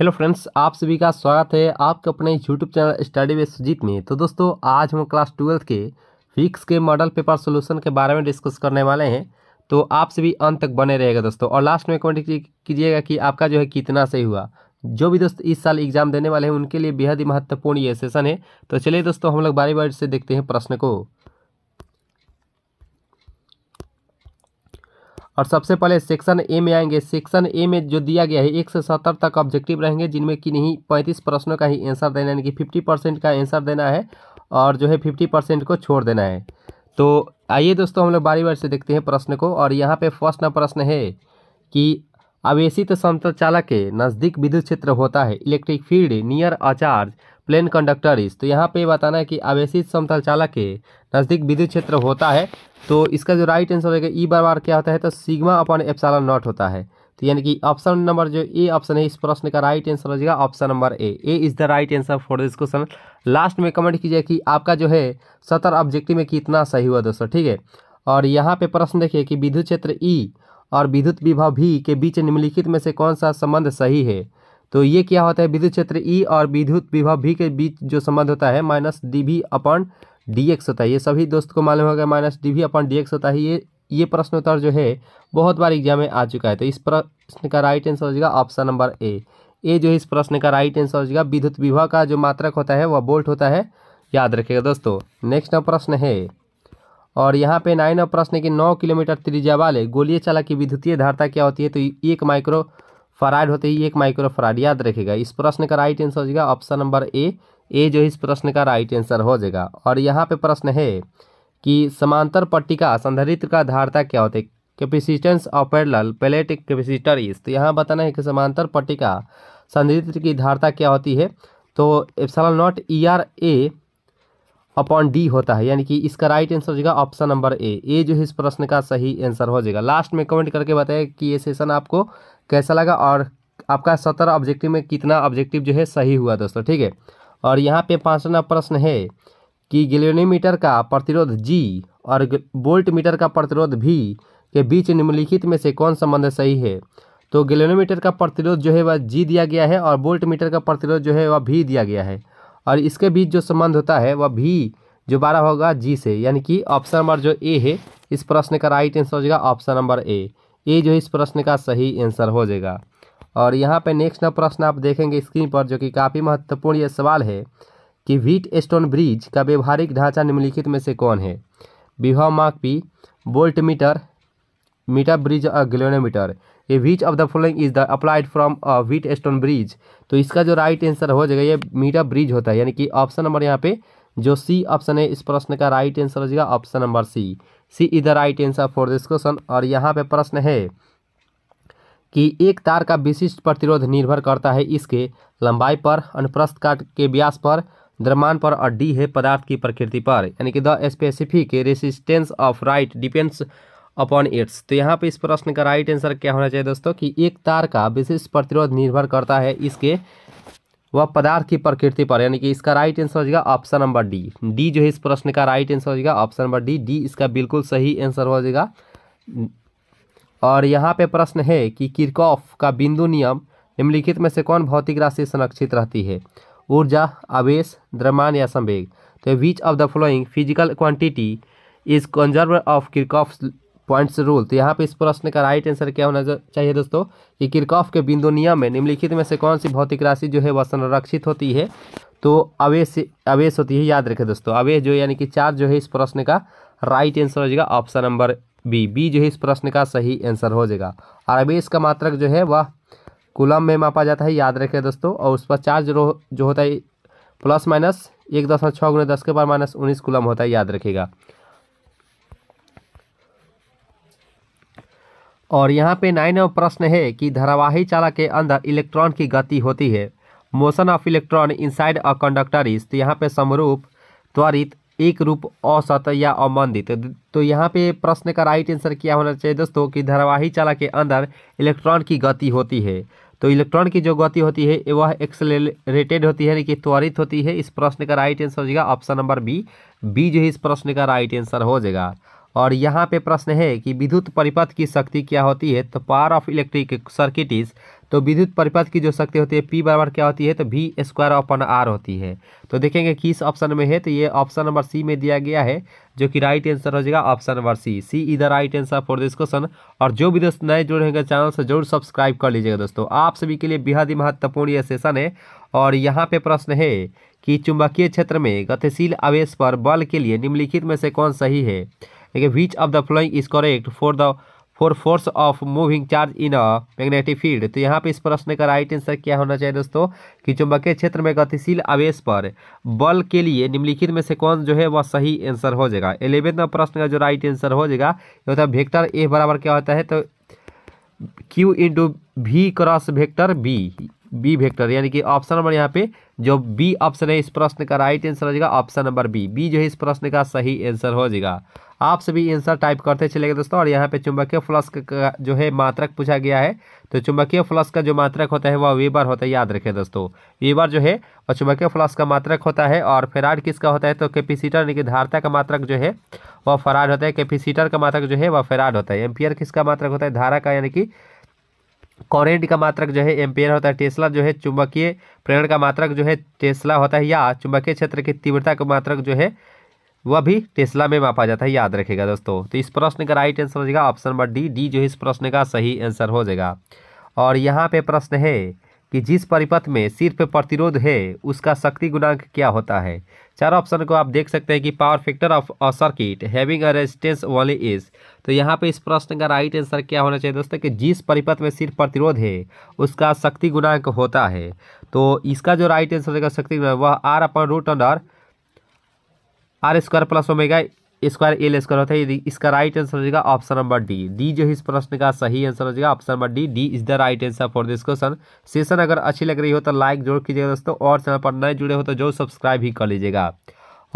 hello friends आप सभी का स्वागत है आपके अपने YouTube channel study with Sujit में तो दोस्तों आज हम क्लास ट्वेल्थ के फिक्स के मॉडल पेपर सोल्यूशन के बारे में डिस्कस करने वाले हैं तो आप सभी अंत तक बने रहेगा दोस्तों और लास्ट में कमेंट कीजिएगा कि आपका जो है कितना सही हुआ जो भी दोस्त इस साल एग्जाम देने वाले हैं उनके लिए बेहद ही महत्वपूर्ण ये सेशन है तो चलिए दोस्तों हम लोग बारी बारी से देखते हैं प्रश्न को और सबसे पहले सेक्शन ए में आएंगे सेक्शन ए में जो दिया गया है एक से सत्तर तक ऑब्जेक्टिव रहेंगे जिनमें कि नहीं पैंतीस प्रश्नों का ही आंसर देना यानी कि फिफ्टी परसेंट का आंसर देना है और जो है फिफ्टी परसेंट को छोड़ देना है तो आइए दोस्तों हम लोग बारी बारी से देखते हैं प्रश्न को और यहाँ पे फर्स्ट नंबर प्रश्न है कि आवेशित समतल चालक के नज़दीक विद्युत क्षेत्र होता है electric field near a charge plane conductor इस तो यहाँ पे बताना है कि आवेशित समतल चालक के नज़दीक विद्युत क्षेत्र होता है तो इसका जो राइट आंसर होगा ई बार बार क्या होता है तो सिग्मा अपन एप्सालन नॉट होता है तो यानी कि ऑप्शन नंबर जो ए ऑप्शन है इस प्रश्न का राइट आंसर हो जाएगा option number A A is the right answer for this question last में कमेंट कीजिए कि आपका जो है सतर ऑब्जेक्टिव में कितना सही हुआ दोस्तों ठीक है और यहाँ पे प्रश्न देखिए कि विद्युत क्षेत्र ई e और विद्युत विभव भी के बीच निम्नलिखित में से कौन सा संबंध सही है तो ये क्या होता है विद्युत क्षेत्र ई e और विद्युत विभव भी के बीच जो संबंध होता है minus D V upon D X होता है ये सभी दोस्त को मालूम होगा minus D V upon D X होता है ये ये प्रश्न उत्तर जो है बहुत बार एग्जाम में आ चुका है तो इस प्रश्न का राइट आंसर हो जाएगा ऑप्शन नंबर ए ए जो है इस प्रश्न का राइट आंसर हो जाएगा विद्युत विभव का जो मात्रक होता है वह बोल्ट होता है याद रखिएगा दोस्तों नेक्स्ट प्रश्न है और यहाँ पे नाइन प्रश्न है कि नौ किलोमीटर त्रिज्या वाले गोलीय चालक की विद्युतीय धारता क्या होती है तो एक माइक्रो फराइड होते ही एक माइक्रो फराइड याद रखेगा इस प्रश्न का राइट आंसर हो जाएगा ऑप्शन नंबर ए ए जो इस प्रश्न का राइट आंसर हो जाएगा और यहाँ पे प्रश्न है कि समांतर पट्टिका संधारित्र का धारता क्या होता है capacitance of parallel plate capacitor इस तो यहाँ बताना है कि समांतर पट्टिका संधारित्र की धारता क्या होती है तो epsilon naught E R A upon D होता है यानी कि इसका राइट आंसर हो जाएगा ऑप्शन नंबर ए ए जो है इस प्रश्न का सही आंसर हो जाएगा लास्ट में कमेंट करके बताएं कि ये सेशन आपको कैसा लगा और आपका सत्रह ऑब्जेक्टिव में कितना ऑब्जेक्टिव जो है सही हुआ दोस्तों ठीक है और यहाँ पे पाँचवा प्रश्न है कि गिलोनीमीटर का प्रतिरोध जी और बोल्ट मीटर का प्रतिरोध भी के बीच निम्नलिखित में से कौन संबंध सही है तो गिलोनीमीटर का प्रतिरोध जो है वह जी दिया गया है और बोल्ट मीटर का प्रतिरोध जो है वह भी दिया गया है और इसके बीच जो संबंध होता है वह भी जो बारह होगा जी से यानी कि ऑप्शन नंबर जो ए है इस प्रश्न का राइट आंसर हो जाएगा ऑप्शन नंबर ए ये जो इस प्रश्न का सही आंसर हो जाएगा और यहाँ पे नेक्स्ट प्रश्न आप देखेंगे स्क्रीन पर जो कि काफ़ी महत्वपूर्ण ये सवाल है कि व्हीट स्टोन ब्रिज का व्यवहारिक ढांचा निम्नलिखित में से कौन है विभव माकपी बोल्ट मीटर मीटर ब्रिज और ग्लोनोमीटर ये which of the following is the applied from Wheatstone bridge तो इसका जो राइट आंसर हो जाएगा ये मीटर ब्रिज होता है यानी कि ऑप्शन नंबर यहाँ पे जो सी ऑप्शन है इस प्रश्न का राइट आंसर हो जाएगा ऑप्शन नंबर सी सी इधर right answer for this question और यहाँ पे प्रश्न है कि एक तार का विशिष्ट प्रतिरोध निर्भर करता है इसके लंबाई पर अनुप्रस्थ काट के व्यास पर द्रमान पर और डी है पदार्थ की प्रकृति पर यानी कि the specific resistance of right depends upon its तो यहाँ पे इस प्रश्न का राइट आंसर क्या होना चाहिए दोस्तों कि एक तार का विशिष्ट प्रतिरोध निर्भर करता है इसके वह पदार्थ की प्रकृति पर यानी कि इसका राइट आंसर हो जाएगा ऑप्शन नंबर डी डी जो है इस प्रश्न का राइट आंसर हो जाएगा ऑप्शन नंबर डी डी इसका बिल्कुल सही आंसर हो जाएगा और यहाँ पे प्रश्न है कि किरकॉफ का बिंदु नियम निम्नलिखित में से कौन भौतिक राशि संरक्षित रहती है ऊर्जा आवेश द्रमान या संवेग तो which of the following physical quantity is conserve of Kirchhoff points rule तो यहाँ पे इस प्रश्न का राइट आंसर क्या होना चाहिए दोस्तों कि किरकॉफ के बिंदु नियम में निम्नलिखित में से कौन सी भौतिक राशि जो है वह संरक्षित होती है तो अवेश अवेश होती है याद रखें दोस्तों अवेश जो यानी कि चार जो है इस प्रश्न का राइट आंसर हो जाएगा ऑप्शन नंबर बी बी जो है इस प्रश्न का सही आंसर हो जाएगा और अवेश का मात्रक जो है वह कुलम में मापा जाता है याद रखें दोस्तों और उस पर चार्ज जो होता है प्लस माइनस एक दशमलव छः गुना दस के पावर माइनस उन्नीस कुलम होता है याद रखेगा और यहाँ पे नाइनवा प्रश्न है कि धारावाही चालक के अंदर इलेक्ट्रॉन की गति होती है motion of electron inside a conductor is तो यहाँ पे समरूप त्वरित एक रूप औसत या अमंदित तो यहाँ पे प्रश्न का राइट आंसर क्या होना चाहिए दोस्तों कि धारावाही चालक के अंदर इलेक्ट्रॉन की गति होती है तो इलेक्ट्रॉन की जो गति होती है वह एक्सलेटेड होती है यानी कि त्वरित होती है इस प्रश्न का राइट आंसर हो जाएगा ऑप्शन नंबर बी बी जो है इस प्रश्न का राइट आंसर हो जाएगा और यहाँ पे प्रश्न है कि विद्युत परिपथ की शक्ति क्या होती है तो power of electric circuit is तो विद्युत परिपथ की जो शक्ति होती है पी बराबर क्या होती है तो वी स्क्वायर अपन आर होती है तो देखेंगे किस ऑप्शन में है तो ये ऑप्शन नंबर सी में दिया गया है जो कि राइट आंसर हो जाएगा ऑप्शन नंबर सी सी इधर right answer for this question और जो भी दोस्त नए जुड़े चैनल से जरूर सब्सक्राइब कर लीजिएगा दोस्तों आप सभी के लिए बेहद ही महत्वपूर्ण यह सेशन है और यहाँ पे प्रश्न है कि चुंबकीय क्षेत्र में गतिशील आवेश पर बल के लिए निम्नलिखित में से कौन सही है देखिए which of the following is correct for the for force of moving charge in a magnetic field तो यहाँ पे इस प्रश्न का राइट आंसर क्या होना चाहिए दोस्तों कि चुंबकीय क्षेत्र में गतिशील आवेश पर बल के लिए निम्नलिखित में से कौन जो है वह सही आंसर हो जाएगा एलेवेंथ प्रश्न का जो राइट आंसर हो जाएगा होता है वेक्टर ए बराबर क्या होता है तो Q into V cross vector B B vector यानी कि ऑप्शन नंबर यहाँ पे जो बी ऑप्शन है इस प्रश्न का राइट आंसर हो जाएगा ऑप्शन नंबर बी बी जो है इस प्रश्न का सही आंसर हो जाएगा आप सभी आंसर टाइप करते चले गए दोस्तों और यहाँ पे चुंबकीय फ्लस का जो है मात्रक पूछा गया है तो चुंबकीय फ्लस का जो मात्रक होता है वह वेबर होता है याद रखें दोस्तों वेबर जो है और चुंबकीय फ्लस का मात्रक होता है और फेराड किसका होता है तो कैपेसिटर यानी कि धारता का मात्रक जो है वह फराड होता है कैपेसिटर का मात्रक जो है वह फेराड होता है एम्पियर किसका मात्रक होता है धारा का यानी कि करेंट का मात्रक जो है एम्पेयर होता है टेस्ला जो है चुंबकीय प्रेरण का मात्रक जो है टेस्ला होता है या चुंबकीय क्षेत्र की तीव्रता का मात्रक जो है वह भी टेस्ला में मापा जाता है याद रखेगा दोस्तों तो इस प्रश्न का राइट आंसर हो जाएगा ऑप्शन नंबर डी डी जो है इस प्रश्न का सही आंसर हो जाएगा और यहाँ पे प्रश्न है कि जिस परिपथ में सिर्फ प्रतिरोध है उसका शक्ति गुणांक क्या होता है चार ऑप्शन को आप देख सकते हैं कि power factor of a circuit having a resistance only is तो यहाँ पे इस प्रश्न का राइट आंसर क्या होना चाहिए दोस्तों कि जिस परिपथ में सिर्फ प्रतिरोध है उसका शक्ति गुणांक होता है तो इसका जो राइट आंसर रहेगा शक्ति गुणांक वह R upon root under R square plus omega square L square होता है इसका राइट आंसर हो जाएगा ऑप्शन नंबर डी डी जो इस प्रश्न का सही आंसर हो जाएगा option number D D is the right answer for this question session अगर अच्छी लग रही हो तो लाइक जरूर कीजिएगा दोस्तों और चैनल पर नए जुड़े हो तो जरूर सब्सक्राइब ही कर लीजिएगा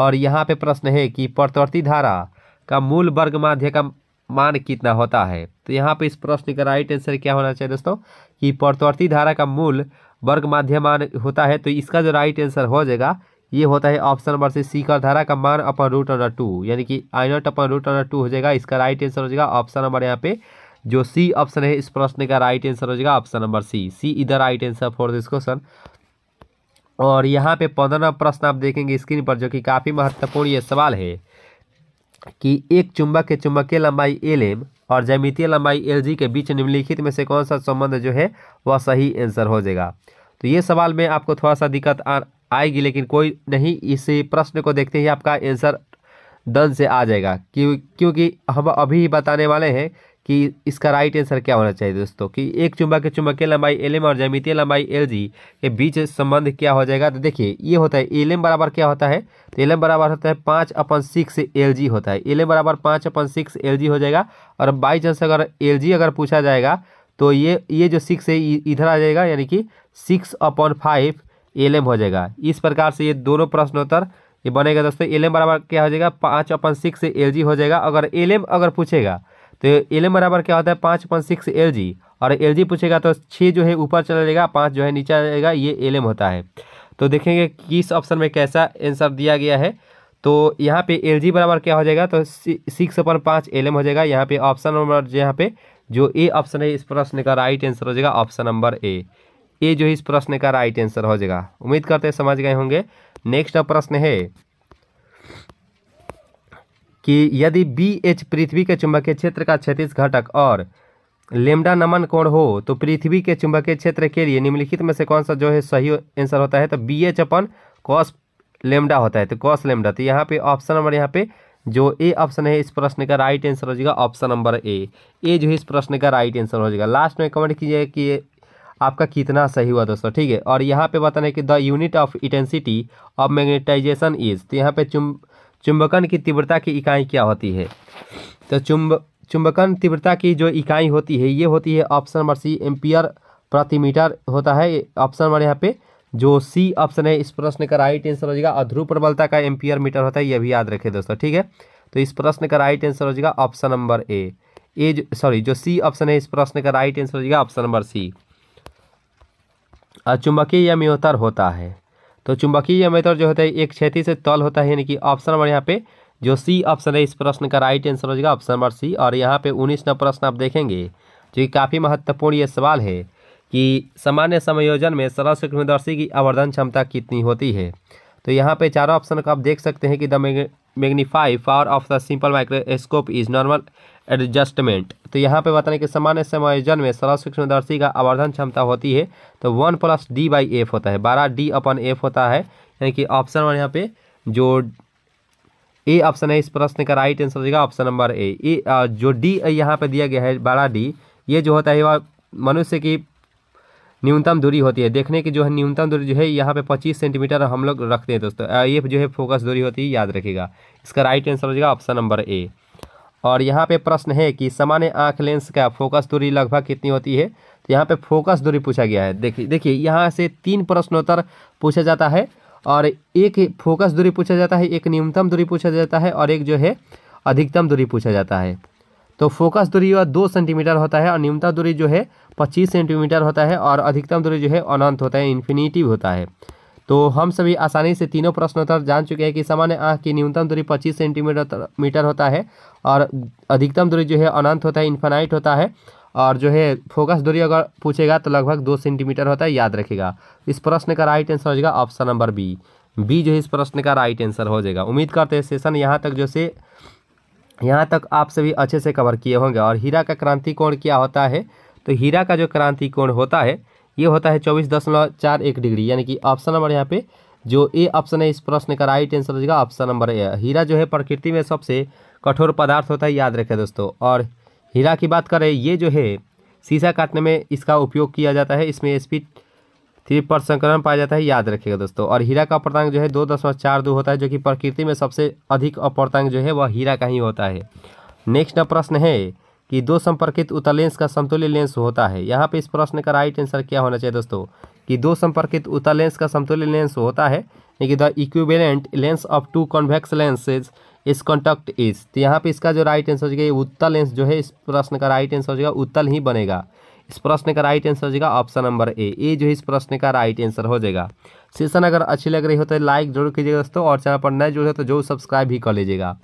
और यहाँ पे प्रश्न है कि प्रतिवर्ती धारा का मूल वर्ग माध्य का मान कितना होता है तो यहाँ पे इस प्रश्न का राइट आंसर क्या होना चाहिए दोस्तों कि परतवर्ती धारा का मूल वर्ग माध्यमान होता है तो इसका जो राइट आंसर हो जाएगा ये होता है ऑप्शन नंबर से सीकर धारा का मान अपन रूट अंडर टू यानी कि I naught upon root under two हो जाएगा इसका राइट आंसर हो जाएगा ऑप्शन नंबर यहाँ पे जो सी ऑप्शन है इस प्रश्न का राइट आंसर हो जाएगा ऑप्शन नंबर सी सी इधर right answer for this question और यहाँ पे पंद्रह प्रश्न आप देखेंगे स्क्रीन पर जो कि काफ़ी महत्वपूर्ण ये सवाल है कि एक चुंबक के चुंबकीय लंबाई एल एम और जैमितीय लंबाई एल जी के बीच निम्नलिखित में से कौन सा संबंध जो है वह सही आंसर हो जाएगा तो ये सवाल में आपको थोड़ा सा दिक्कत आ, आएगी लेकिन कोई नहीं इस प्रश्न को देखते ही आपका आंसर दन से आ जाएगा क्यों क्योंकि हम अभी बताने वाले हैं कि इसका राइट आंसर क्या होना चाहिए दोस्तों कि एक चुंबक के चुंबकीय लंबाई एल और जैमितीय लंबाई एल के बीच संबंध क्या हो जाएगा तो देखिए ये होता है एल बराबर क्या होता है तो एल बराबर होता है पाँच अपन सिक्स एल होता है एल बराबर पाँच अपन सिक्स एल हो जाएगा और बाई चांस अगर एल अगर पूछा जाएगा तो ये ये जो सिक्स है इधर आ जाएगा यानी कि सिक्स अपॉन फाइव एल हो जाएगा इस प्रकार से ये दोनों प्रश्नोत्तर ये बनेगा दोस्तों एल बराबर क्या हो जाएगा पाँच अपन सिक्स एल हो जाएगा अगर एल अगर पूछेगा तो एल बराबर क्या होता है पाँच पॉइंट सिक्स एल जी और एल जी पूछेगा तो छः जो है ऊपर चला जाएगा पाँच जो है नीचे आ जाएगा ये एल होता है तो देखेंगे किस ऑप्शन में कैसा आंसर दिया गया है तो यहाँ पे एल जी बराबर क्या हो जाएगा तो सिक्स अपन पाँच एल हो जाएगा यहाँ पे ऑप्शन नंबर यहाँ पे जो ए ऑप्शन है इस प्रश्न का राइट आंसर हो जाएगा ऑप्शन नंबर ए ए जो है इस प्रश्न का राइट आंसर हो जाएगा उम्मीद करते समझ गए होंगे नेक्स्ट प्रश्न है कि यदि बी एच पृथ्वी के चुंबकीय क्षेत्र का छत्तीस घटक और लेमडा नमन कोण हो तो पृथ्वी के चुंबकीय क्षेत्र के लिए निम्नलिखित में से कौन सा जो है सही आंसर होता है तो B H upon cos lambda होता है तो कॉस लेमडा तो यहाँ पे ऑप्शन नंबर यहाँ पे जो ए ऑप्शन है इस प्रश्न का राइट आंसर हो जाएगा ऑप्शन नंबर ए ए जो है इस प्रश्न का राइट आंसर हो जाएगा लास्ट में कमेंट कीजिए कि आपका कितना सही हुआ दोस्तों ठीक है और यहाँ पे बताना है कि the unit of intensity of magnetization is तो यहाँ पे चुंब चुंबकन की तीव्रता की इकाई क्या होती है तो चुंब चुंबकन तीव्रता की जो इकाई होती है ये होती है ऑप्शन नंबर सी एम्पियर प्रति मीटर होता है ऑप्शन नंबर यहाँ पे जो सी ऑप्शन है इस प्रश्न का राइट आंसर हो जाएगा अध्रुव प्रबलता का एम्पियर मीटर होता है ये भी याद रखें दोस्तों ठीक है तो इस प्रश्न का राइट आंसर हो जाएगा option number A A sorry जो सी ऑप्शन है इस प्रश्न का राइट आंसर हो जाएगा ऑप्शन नंबर सी चुंबकीय या होता है तो चुंबकीय मेथड जो होता है एक क्षति से तल होता है यानी कि ऑप्शन नंबर यहाँ पे जो सी ऑप्शन है इस प्रश्न का राइट आंसर हो जाएगा ऑप्शन नंबर सी और यहाँ पे उन्नीस नंबर प्रश्न आप देखेंगे जो कि काफ़ी महत्वपूर्ण ये सवाल है कि सामान्य समायोजन में सरल सूक्ष्मदर्शी की आवर्धन क्षमता कितनी होती है तो यहाँ पे चारों ऑप्शन का आप देख सकते हैं कि the magnify power of the simple microscope is normal adjustment तो यहाँ पे बताने कि सामान्य समायोजन में सरल सूक्ष्मदर्शी का आवर्धन क्षमता होती है तो one plus D by F होता है बारह डी अपन एफ होता है यानी कि ऑप्शन वन यहाँ पे जो ए ऑप्शन है इस प्रश्न का राइट आंसर हो जाएगा ऑप्शन नंबर ए ए जो डी यहाँ पे दिया गया है बारह डी ये जो होता है वह मनुष्य की न्यूनतम दूरी होती है देखने की जो है न्यूनतम दूरी जो है यहाँ पे 25 सेंटीमीटर हम लोग रखते हैं दोस्तों ये जो है फोकस दूरी होती है याद रखेगा इसका राइट आंसर हो जाएगा ऑप्शन नंबर ए और यहाँ पे प्रश्न है कि सामान्य आँख लेंस का फोकस दूरी लगभग कितनी होती है तो यहाँ पे फोकस दूरी पूछा गया है देखिए देखिए यहाँ से तीन प्रश्नोत्तर पूछा जाता है और एक फोकस दूरी पूछा जाता है एक न्यूनतम दूरी पूछा जाता है और एक जो है अधिकतम दूरी पूछा जाता है तो फोकस दूरी वह दो सेंटीमीटर होता है और न्यूनतम दूरी जो है पच्चीस सेंटीमीटर होता है और अधिकतम दूरी जो है अनंत होता है इन्फिनीटिव होता है तो हम सभी आसानी से तीनों प्रश्नोत्तर जान चुके हैं कि सामान्य आँख की न्यूनतम दूरी पच्चीस सेंटीमीटर मीटर होता है और अधिकतम दूरी जो है अनंत होता है इन्फेनाइट होता है और जो है फोकस दूरी अगर पूछेगा तो लगभग दो सेंटीमीटर होता है याद रखेगा इस प्रश्न का राइट आंसर हो जाएगा ऑप्शन नंबर बी बी जो है इस प्रश्न का राइट आंसर हो जाएगा उम्मीद करते हैं सेशन यहाँ तक जो से यहाँ तक आप सभी अच्छे से कवर किए होंगे और हीरा का क्रांति कोण क्या होता है तो हीरा का जो क्रांति कोण होता है ये होता है चौबीस दशमलव चार एक डिग्री यानी कि ऑप्शन नंबर यहाँ पे जो ए ऑप्शन है इस प्रश्न का राइट आंसर हो जाएगा ऑप्शन नंबर ए हीरा जो है प्रकृति में सबसे कठोर पदार्थ होता है याद रखें दोस्तों और हीरा की बात करें ये जो है शीशा काटने में इसका उपयोग किया जाता है इसमें स्पीड थ्री पर संक्रमण पाया जाता है याद रखिएगा दोस्तों और हीरा का अपर्तांग जो है दो दशमलव चार दो होता है जो कि प्रकृति में सबसे अधिक अपर्तांग जो है वह हीरा का ही होता है नेक्स्ट प्रश्न है कि दो संपर्कित उत्तर लेंस का समतुल्य लेंस होता है यहाँ पे इस प्रश्न का राइट आंसर क्या होना चाहिए दोस्तों कि दो संपर्कित उत्तर लेंस का समतुल्य लेंस होता है लेकिन the equivalent lens of two convex lenses is contact is तो यहाँ पे इसका जो राइट आंसर हो जाएगा उत्तर लेंस जो है इस प्रश्न का राइट आंसर हो जाएगा उत्तल ही बनेगा इस प्रश्न का राइट आंसर हो जाएगा ऑप्शन नंबर ए ए जो है इस प्रश्न का राइट आंसर हो जाएगा सेशन अगर अच्छी लग रही हो तो लाइक जरूर कीजिएगा दोस्तों और चैनल पर नए जुड़े हो तो जो सब्सक्राइब भी कर लीजिएगा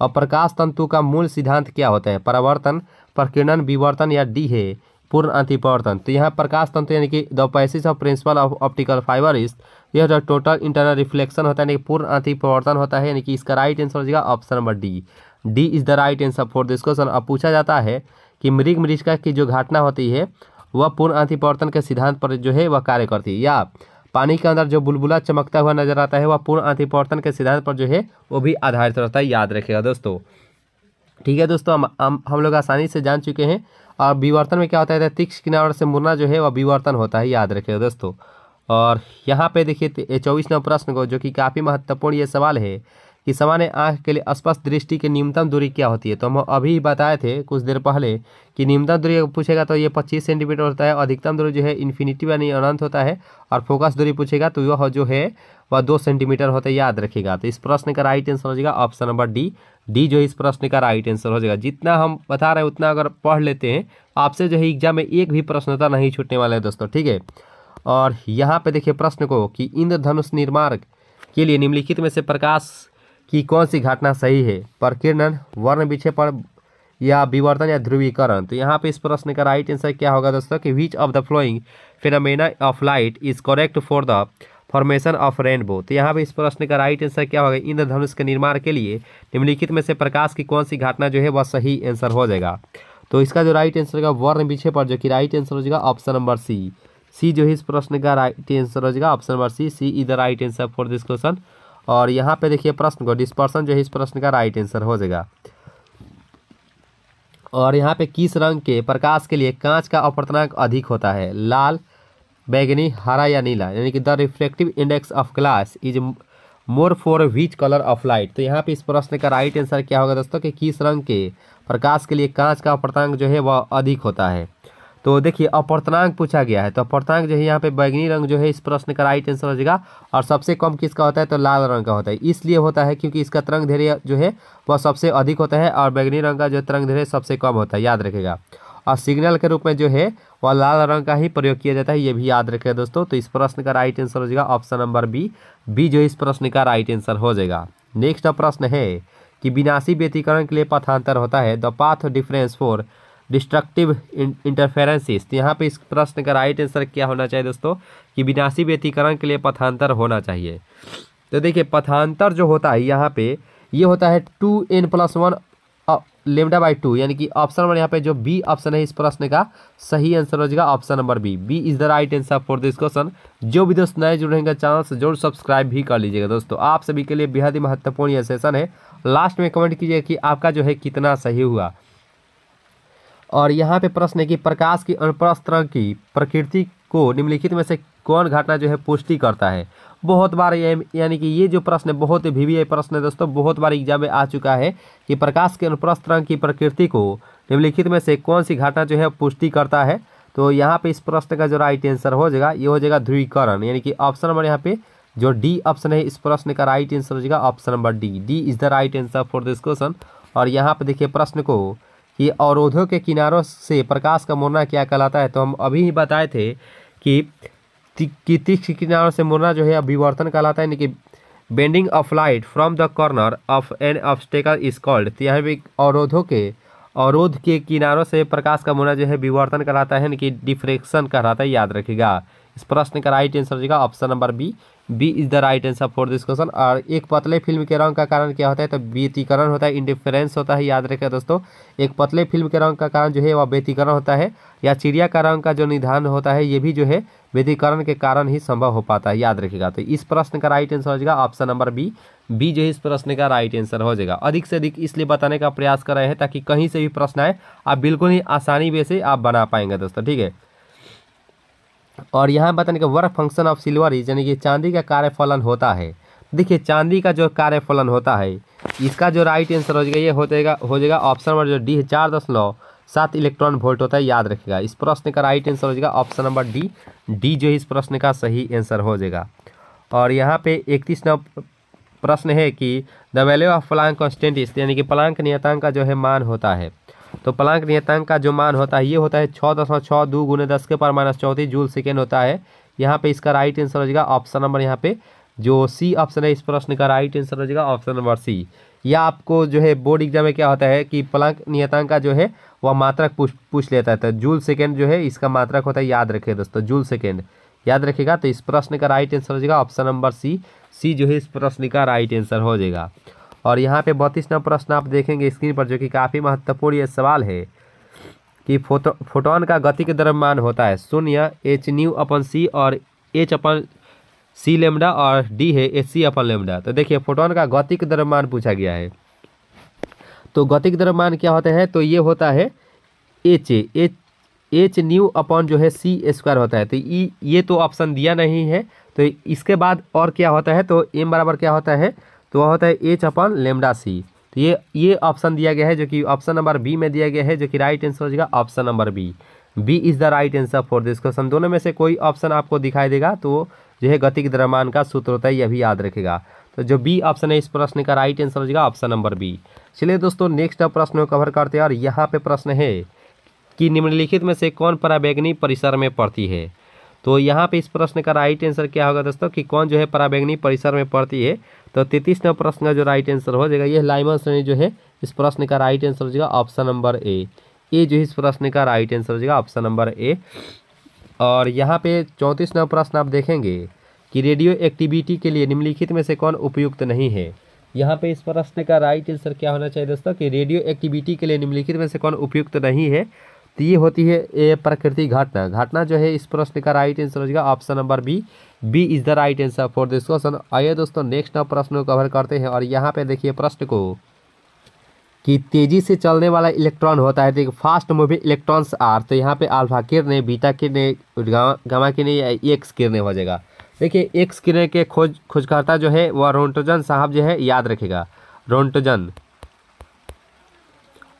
और प्रकाश तंतु का मूल सिद्धांत क्या होता है परावर्तन प्रकीर्णन विवर्तन या डी है पूर्ण अंतिपवर्तन तो यहाँ प्रकाश तंतु यानी कि the basis of principle of optical fibre is यह जो टोटल इंटरनल रिफ्लेक्शन होता है यानी पूर्ण अंतिपवर्तन होता है यानी कि इसका राइट आंसर हो जाएगा option number D D is the right answer for this question अब पूछा जाता है कि मृग मृषका की जो घटना होती है वह पूर्ण अंतिपवर्तन के सिद्धांत पर जो है वह कार्य करती है या पानी के अंदर जो बुलबुला चमकता हुआ नजर आता है वह पूर्ण अतिपवर्तन के सिद्धांत पर जो है वो भी आधारित रहता है याद रखेगा दोस्तों ठीक है दोस्तों हम हम, हम लोग आसानी से जान चुके हैं और विवर्तन में क्या होता है तीक्ष किनारों से मुरना जो है वह विवर्तन होता है याद रखेगा दोस्तों और यहाँ पे देखिए चौबीस नंबर प्रश्न को जो कि काफ़ी महत्वपूर्ण ये सवाल है कि सामान्य आँख के लिए स्पष्ट दृष्टि की न्यूनतम दूरी क्या होती है तो हम अभी बताए थे कुछ देर पहले कि न्यूनतम दूरी पूछेगा तो ये पच्चीस सेंटीमीटर होता है अधिकतम दूरी जो है इन्फिनिटी यानी अनंत होता है और फोकस दूरी पूछेगा तो वह जो है वह दो सेंटीमीटर होता है याद रखेगा तो इस प्रश्न का राइट आंसर हो जाएगा ऑप्शन नंबर डी डी जो इस प्रश्न का राइट आंसर हो जाएगा जितना हम बता रहे हैं उतना अगर पढ़ लेते हैं आपसे जो है एग्जाम में एक भी प्रश्नता नहीं छूटने वाला है दोस्तों ठीक है और यहाँ पे देखिए प्रश्न को कि इंद्रधनुष निर्माण के लिए निम्नलिखित में से प्रकाश कि कौन सी घटना सही है प्रकीर्णन वर्ण विक्षेपण या विवर्तन या ध्रुवीकरण तो यहाँ पे इस प्रश्न का राइट आंसर क्या होगा दोस्तों कि which of the following phenomena of light is correct for the formation of rainbow तो यहाँ पे इस प्रश्न का राइट आंसर क्या होगा इंद्रधनुष के निर्माण के लिए निम्नलिखित में से प्रकाश की कौन सी घटना जो है वह सही आंसर हो जाएगा तो इसका जो राइट आंसर होगा वर्ण पीछे पर जो कि राइट आंसर हो जाएगा ऑप्शन नंबर सी सी जो है इस प्रश्न का राइट आंसर हो जाएगा option number C C is the right answer for this question और यहाँ पे देखिए प्रश्न को डिस्पर्सन जो है इस प्रश्न का राइट आंसर हो जाएगा और यहाँ पे किस रंग के प्रकाश के लिए कांच का अपर्तनांक अधिक होता है लाल बैगनी हरा या नीला यानी कि the reflective index of glass is more for which colour of light तो यहाँ पे इस प्रश्न का राइट आंसर क्या होगा दोस्तों कि किस रंग के प्रकाश के लिए कांच का अपर्तनांक जो है वह अधिक होता है तो देखिए अपर्तनांक पूछा गया है तो अपर्तनांक जो है यहाँ पे बैगनी रंग जो है इस प्रश्न का राइट आंसर हो जाएगा और सबसे कम किसका होता है तो लाल रंग का होता है इसलिए होता है क्योंकि इसका तरंग धैर्य जो है वह सबसे अधिक होता है और बैगनी रंग का जो तरंग धैर्य सबसे कम होता है याद रखेगा और सिग्नल के रूप में जो है वह लाल रंग का ही प्रयोग किया जाता है ये भी याद रखेगा दोस्तों तो इस प्रश्न का राइट आंसर हो जाएगा ऑप्शन नंबर बी बी जो इस प्रश्न का राइट आंसर हो जाएगा नेक्स्ट प्रश्न है कि विनाशी व्यतीकरण के लिए पथांतर होता है the path difference for destructive interferences तो यहाँ पे इस प्रश्न का राइट आंसर क्या होना चाहिए दोस्तों कि विनाशी व्यतीकरण के लिए पथांतर होना चाहिए तो देखिए पथांतर जो होता है यहाँ पे ये होता है two N plus one lambda by two यानी कि ऑप्शन नंबर यहाँ पे जो बी ऑप्शन है इस प्रश्न का सही आंसर हो जाएगा option number B B is the right answer for this question जो भी दोस्त नए जुड़ेंगे चांस जरूर सब्सक्राइब भी कर लीजिएगा दोस्तों आप सभी के लिए बेहद ही महत्वपूर्ण यह सेशन है लास्ट में कमेंट कीजिए कि आपका जो है कितना सही हुआ और यहाँ पे प्रश्न है कि प्रकाश की अनुप्रस्थ रंग की प्रकृति को निम्नलिखित में से कौन घटना जो है पुष्टि करता है बहुत बार ये यानी कि ये जो प्रश्न है बहुत वी भी प्रश्न है दोस्तों बहुत बार एग्जाम में आ चुका है कि प्रकाश के अनुप्रस्थ रंग की प्रकृति को निम्नलिखित में से कौन सी घटना जो है पुष्टि करता है तो यहाँ पे इस प्रश्न का जो राइट आंसर हो जाएगा ये हो जाएगा ध्रुवीकरण यानी कि ऑप्शन नंबर यहाँ पे जो डी ऑप्शन है इस प्रश्न का राइट आंसर हो जाएगा option number D D is the right answer for this question और यहाँ पे देखिए प्रश्न को कि अवरोधों के किनारों से प्रकाश का मुड़ना क्या कहलाता है तो हम अभी ही बताए थे कि तीक्ष किनारों से मुड़ना जो है अभिवर्तन कहलाता है यानी कि bending of light from the corner of an obstacle is called तो यहाँ भी अवरोधों के अवरोध के किनारों से प्रकाश का मुड़ना जो है विवर्तन कहलाता है यानी कि डिफ्रेक्शन कहलाता है याद रखेगा इस प्रश्न का राइट आंसर हो option number B B is the right answer for this question और एक पतले फिल्म के रंग का कारण क्या होता है तो व्यतीकरण होता है इंडिफरेंस होता है याद रखें दोस्तों एक पतले फिल्म के रंग का कारण जो है वह व्यतीकरण होता है या चिड़िया का रंग का जो निधान होता है ये भी जो है व्यतीकरण के कारण ही संभव हो पाता है याद रखेगा तो इस प्रश्न का राइट आंसर हो जाएगा ऑप्शन नंबर बी बी जो है इस प्रश्न का राइट आंसर हो जाएगा अधिक से अधिक इसलिए बताने का प्रयास कर रहे हैं ताकि कहीं से भी प्रश्न आए आप बिल्कुल ही आसानी वैसे से आप बना पाएंगे दोस्तों ठीक है और यहाँ बताने का work function of silver is यानी कि चांदी का कार्यफलन होता है देखिए चांदी का जो कार्यफलन होता है इसका जो राइट आंसर हो जाएगा ये हो जाएगा हो जाएगा ऑप्शन नंबर जो डी है चार दशमलव सात इलेक्ट्रॉन वोल्ट होता है याद रखेगा इस प्रश्न का राइट आंसर हो जाएगा ऑप्शन नंबर डी डी जो इस प्रश्न का सही आंसर हो जाएगा और यहाँ पे इकतीस नंबर प्रश्न है कि the value of Planck constant यानी कि प्लांक नियतांक का जो है मान होता है तो प्लांक नियतांक का जो मान होता है ये होता है छः दशमलव छः दो गुने दस के पर माइनस चौंतीस जूल सेकेंड होता है यहाँ पे इसका राइट आंसर हो जाएगा ऑप्शन नंबर यहाँ पे जो सी ऑप्शन है इस प्रश्न का राइट आंसर हो जाएगा ऑप्शन नंबर सी या आपको जो है बोर्ड एग्जाम में क्या होता है कि प्लांक नियतांक का जो है वह मात्रक पूछ पूछ लेता है तो जूल सेकेंड जो है इसका मात्रक होता है याद रखे दोस्तों जूल सेकेंड याद रखेगा तो इस प्रश्न का राइट आंसर हो जाएगा ऑप्शन नंबर सी सी जो है इस प्रश्न का राइट आंसर हो जाएगा और यहाँ पे बत्तीस नंबर प्रश्न आप देखेंगे स्क्रीन पर जो कि काफ़ी महत्वपूर्ण ये सवाल है कि फोटो फोटोन का गति के दरम्यान होता है शून्य एच न्यू अपन सी और एच अपन सी लेमडा और डी है एच सी अपन लेमडा तो देखिए फोटोन का गति के दरम्यान पूछा गया है तो गति के दरम्यान क्या होता है तो ये होता है H H H nu upon जो है सी स्क्वायर होता है तो ये तो ऑप्शन दिया नहीं है तो इसके बाद और क्या होता है तो एम बराबर क्या होता है तो वह होता है एच अपन लेमडा सी तो ये ये ऑप्शन दिया गया है जो कि ऑप्शन नंबर बी में दिया गया है जो कि राइट आंसर हो जाएगा option number B B is the right answer for this question दोनों में से कोई ऑप्शन आपको दिखाई देगा तो जो है गति के द्रमान का सूत्र होता है यह भी याद रखेगा तो जो बी ऑप्शन है इस प्रश्न का राइट आंसर हो जाएगा ऑप्शन नंबर बी चलिए दोस्तों नेक्स्ट प्रश्न कवर करते हैं और यहाँ पे प्रश्न है कि निम्नलिखित में से कौन पराबैंगनी परिसर में पड़ती है तो यहाँ पे इस प्रश्न का राइट आंसर क्या होगा दोस्तों कि कौन जो है पराबैंगनी परिसर में पड़ती है तो तैतीस नंबर प्रश्न का जो राइट आंसर हो जाएगा यह लाइमन श्रेणी जो है इस प्रश्न का राइट आंसर हो जाएगा ऑप्शन नंबर ए ये जो है इस प्रश्न का राइट आंसर हो जाएगा ऑप्शन नंबर ए और यहाँ पे चौंतीस नंबर प्रश्न आप देखेंगे कि रेडियो एक्टिविटी के लिए निम्नलिखित में से कौन उपयुक्त नहीं है यहाँ पे इस प्रश्न का राइट आंसर क्या होना चाहिए दोस्तों कि रेडियो एक्टिविटी के लिए निम्नलिखित में से कौन उपयुक्त नहीं है तो ये होती है ए प्रकृति घटना घटना जो है इस प्रश्न का राइट आंसर हो जाएगा option number B B is the right answer for this question आइए दोस्तों नेक्स्ट हम प्रश्न को कवर करते हैं और यहाँ पे देखिए प्रश्न को कि तेजी से चलने वाला इलेक्ट्रॉन होता है देखिए फास्ट मूविंग इलेक्ट्रॉन्स आर तो यहाँ पे अल्फा किरण बीटा किरण गामा किरण या एक्स किरण हो जाएगा देखिए एक्स किरण के खोज खोजकर्ता जो है वह रोन्टोजन साहब जो है याद रखेगा रोन्टोजन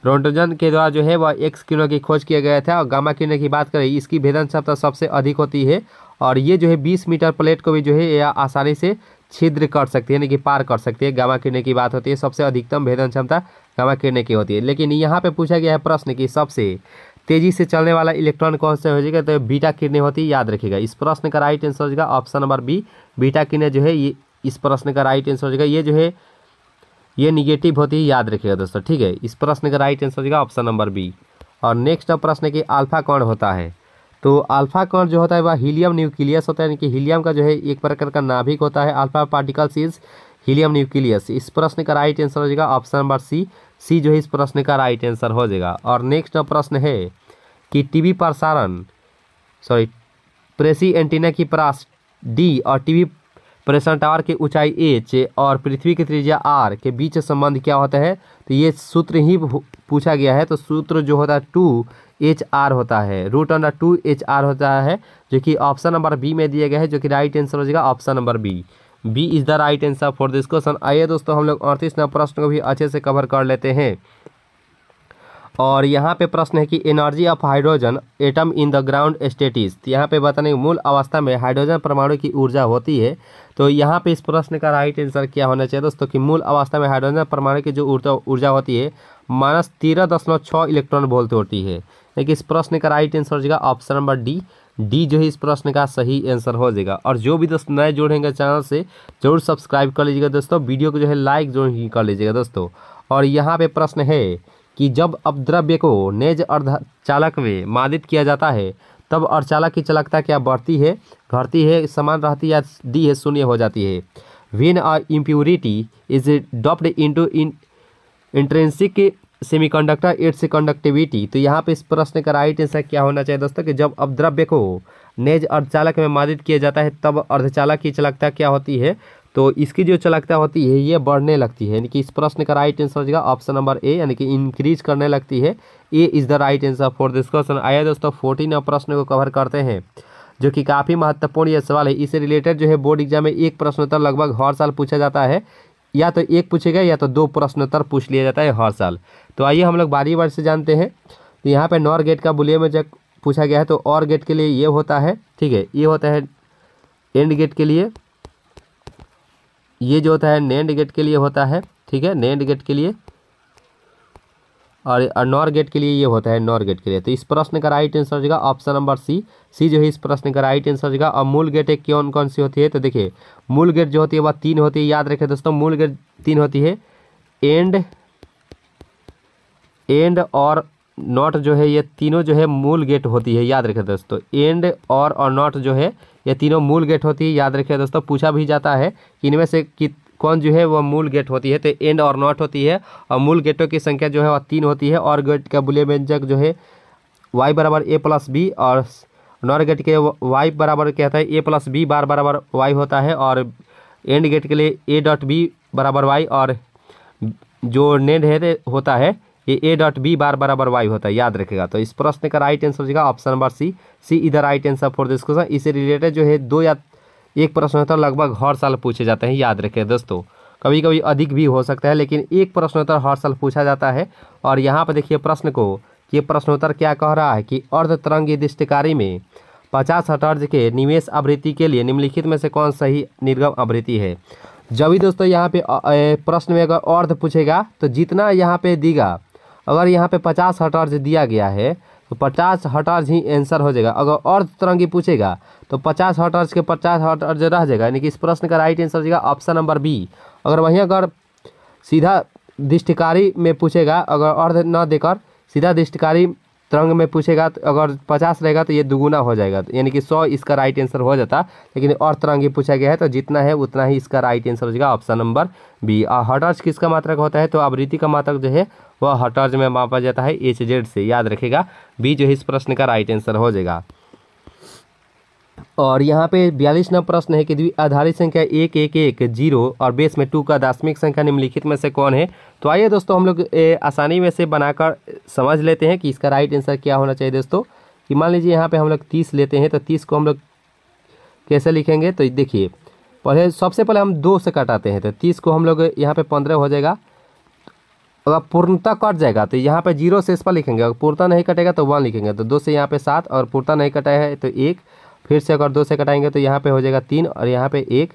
रोन्टोजन के द्वारा जो है वह एक्स किरणों की खोज किया गया था और गामा किरण की बात करें इसकी भेदन क्षमता सबसे अधिक होती है और ये जो है बीस मीटर प्लेट को भी जो है यह आसानी से छिद्र कर सकती है यानी कि पार कर सकती है गामा किरण की बात होती है सबसे अधिकतम भेदन क्षमता गामा किरण की होती है लेकिन यहाँ पर पूछा गया है प्रश्न कि सबसे तेजी से चलने वाला इलेक्ट्रॉन कौन सा हो जाएगा तो बीटा किरणें होती है याद रखिएगा इस प्रश्न का राइट आंसर हो जाएगा ऑप्शन नंबर बी बीटा किरणें जो है ये इस प्रश्न का राइट आंसर हो जाएगा ये जो है ये निगेटिव होती है याद रखिएगा दोस्तों ठीक है इस प्रश्न का राइट आंसर हो जाएगा ऑप्शन नंबर बी और नेक्स्ट प्रश्न है कि अल्फा कौन होता है तो अल्फा कण जो होता है वह हीलियम न्यूक्लियस होता है यानी कि हीलियम का जो है एक प्रकार का नाभिक होता है alpha particles is helium nucleus इस प्रश्न का राइट आंसर हो जाएगा ऑप्शन नंबर सी सी जो है इस प्रश्न का राइट आंसर हो जाएगा और नेक्स्ट प्रश्न है कि टीवी प्रसारण सॉरी प्रेसी एंटीना की प्रास डी और टीवी परेशन टावर की ऊंचाई एच और पृथ्वी की त्रिज्या आर के बीच संबंध क्या होता है तो ये सूत्र ही पूछा गया है तो सूत्र जो होता है टू एच आर होता है root under two H R होता है जो कि ऑप्शन नंबर बी में दिया गया है जो कि राइट आंसर हो जाएगा option number B B is the right answer for this question आइए दोस्तों हम लोग अड़तीस नंबर प्रश्न को भी अच्छे से कवर कर लेते हैं और यहाँ पे प्रश्न है कि energy of hydrogen atom in the ground state is तो यहाँ पे बताने मूल अवस्था में हाइड्रोजन परमाणु की ऊर्जा होती है तो यहाँ पे इस प्रश्न का राइट आंसर क्या होना चाहिए दोस्तों कि मूल अवस्था में हाइड्रोजन परमाणु की जो ऊर्जा ऊर्जा होती है माइनस तेरह दशमलव छः इलेक्ट्रॉन वोल्ट होती है लेकिन इस प्रश्न का राइट आंसर हो जाएगा ऑप्शन नंबर डी डी जो है इस प्रश्न का सही आंसर हो जाएगा और जो भी दोस्त नए जुड़ेंगे चैनल से जरूर सब्सक्राइब कर लीजिएगा दोस्तों वीडियो को जो है लाइक जरूर कर लीजिएगा दोस्तों और यहाँ पे प्रश्न है कि जब अपद्रव्य को नेज अर्धचालक में मादित किया जाता है तब अर्धचालक की चालकता क्या बढ़ती है घटती है समान रहती या दी है शून्य हो जाती है when a impurity is doped into in intrinsic semiconductor its conductivity तो यहाँ पे इस प्रश्न का राइट आंसर क्या होना चाहिए दोस्तों कि जब अपद्रव्य को नेज अर्धचालक में मादित किया जाता है तब अर्धचालक की चालकता क्या होती है तो इसकी जो चलकता होती है ये बढ़ने लगती है यानी कि इस प्रश्न का राइट आंसर हो जाएगा ऑप्शन नंबर ए यानी कि इंक्रीज करने लगती है A is the right answer for this question आया दोस्तों फोर्टीन प्रश्न को कवर करते हैं जो कि काफ़ी महत्वपूर्ण यह सवाल है इससे रिलेटेड जो है बोर्ड एग्जाम में एक प्रश्नोत्तर लगभग हर साल पूछा जाता है या तो एक पूछेगा या तो दो प्रश्नोत्तर पूछ लिया जाता है हर साल तो आइए हम लोग बारी बार से जानते हैं तो यहाँ पर नॉर गेट का बुलिया में जब पूछा गया है तो और गेट के लिए ये होता है ठीक है ये होता है एंड गेट के लिए ये जो होता है नैंड गेट के लिए होता है ठीक है नैंड गेट के लिए और नॉर गेट के लिए ये होता है नॉर गेट के लिए तो इस प्रश्न का राइट आंसर हो जाएगा ऑप्शन नंबर सी सी जो है इस प्रश्न का राइट आंसर हो जाएगा और मूल गेट एक कौन कौन सी होती है तो देखिए मूल गेट जो होती है वह तीन होती है याद रखे दोस्तों मूल गेट तीन होती है एंड एंड और नॉट जो है ये तीनों जो है मूल गेट होती है याद रखें दोस्तों एंड और और नॉट जो है ये तीनों मूल गेट होती है याद रखें दोस्तों पूछा भी जाता है कि इनमें से कित कौन जो है वह मूल गेट होती है तो एंड और नॉट होती है और मूल गेटों की संख्या जो है वह तीन होती है और गेट का बुले व्यंजक जो है वाई बराबर ए प्लस बी और नॉट गेट के वाई बराबर क्या होता है ए प्लस बी बार बराबर वाई होता है और एंड गेट के लिए ए डॉट बी बराबर वाई और जो नेंड है तो होता है कि ए डॉट बी बार बराबर वाई होता है याद रखेगा तो इस प्रश्न का राइट आंसर हो ऑप्शन नंबर सी सी इधर right answer for this question इससे रिलेटेड जो है दो या एक प्रश्न होता तो है लगभग हर साल पूछे जाते हैं याद रखे दोस्तों कभी कभी अधिक भी हो सकता है लेकिन एक प्रश्नोत्तर तो हर साल पूछा जाता है और यहाँ पर देखिए प्रश्न को कि प्रश्नोत्तर क्या कह रहा है कि अर्ध तरंगी दृष्टिकारी में पचास हटर्ज के निवेश आवृत्ति के लिए निम्नलिखित में से कौन सही निर्गम आवृत्ति है जब भी दोस्तों यहाँ पे प्रश्न में अगर अर्ध पूछेगा तो जितना यहाँ पे दीगा अगर यहाँ पे पचास हटार्ज दिया गया है तो पचास हटार्ज ही आंसर हो जाएगा अगर अर्ध तरंगी पूछेगा तो पचास हटार्ज के पचास हटार्ज रह जाएगा यानी कि इस प्रश्न का राइट आंसर हो जाएगा ऑप्शन नंबर बी अगर वहीं अगर सीधा दृष्टिकारी में पूछेगा अगर अर्ध न देकर सीधा दृष्टिकारी तरंग में पूछेगा तो अगर पचास रहेगा तो ये दुगुना हो जाएगा तो यानी कि सौ इसका राइट आंसर हो जाता लेकिन और तरंग ही पूछा गया है तो जितना है उतना ही इसका राइट आंसर हो जाएगा ऑप्शन नंबर बी और हटर्ज किसका मात्रक होता है तो आवृत्ति का मात्रक जो है वह हटर्ज में मापा जाता है एच जेड से याद रखेगा बी जो है इस प्रश्न का राइट आंसर हो जाएगा और यहाँ पे बयालीस नंबर प्रश्न है कि द्वि आधारित संख्या एक एक एक जीरो और बेस में टू का दार्शनिक संख्या निम्नलिखित में से कौन है तो आइए दोस्तों हम लोग आसानी में से बनाकर समझ लेते हैं कि इसका राइट आंसर क्या होना चाहिए दोस्तों कि मान लीजिए यहाँ पे हम लोग तीस लेते हैं तो तीस को हम लोग कैसे लिखेंगे तो देखिए पहले सबसे पहले हम दो से कटाते हैं तो तीस को हम लोग यहाँ पे पंद्रह हो जाएगा अगर पूर्णता कट जाएगा तो यहाँ पर जीरो से इस पर लिखेंगे अगर पूर्णता नहीं कटेगा तो वन लिखेंगे तो दो से यहाँ पर सात और पूर्णता नहीं कटा है तो एक फिर से अगर दो से कटाएंगे तो यहाँ पे हो जाएगा तीन और यहाँ पे एक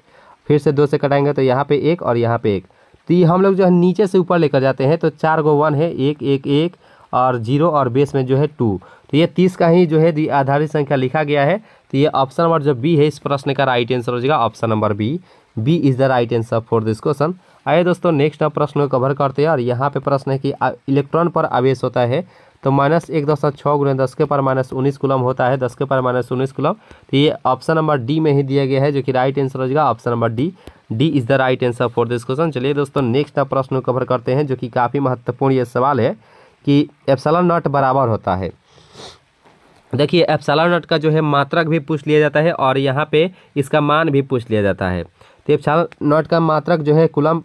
फिर से दो से कटाएंगे तो यहाँ पे एक और यहाँ पे एक तो ये हम लोग जो है नीचे से ऊपर लेकर जाते हैं तो चार गो वन है एक एक एक और जीरो और बेस में जो है टू तो ये तीस का ही जो है आधारित संख्या लिखा गया है तो ये ऑप्शन नंबर जो बी है इस प्रश्न का राइट आंसर हो जाएगा option number B B is the right answer for this question आइए दोस्तों नेक्स्ट आप प्रश्न को कवर करते हैं और यहाँ पे प्रश्न है कि इलेक्ट्रॉन पर आवेश होता है तो माइनस एक दशा छः गुणे दस के पर माइनस उन्नीस कुलम होता है दस के पर माइनस उन्नीस कुलम तो ये ऑप्शन नंबर डी में ही दिया गया है जो कि राइट आंसर हो जाएगा option number D D is the right answer for this question चलिए दोस्तों नेक्स्ट आप प्रश्न कवर करते हैं जो कि काफ़ी महत्वपूर्ण ये सवाल है कि एप्सला नॉट बराबर होता है देखिए एप्सला नॉट का जो है मात्रक भी पूछ लिया जाता है और यहाँ पे इसका मान भी पूछ लिया जाता है तो एप्सला नॉट का मात्रक जो है कुलम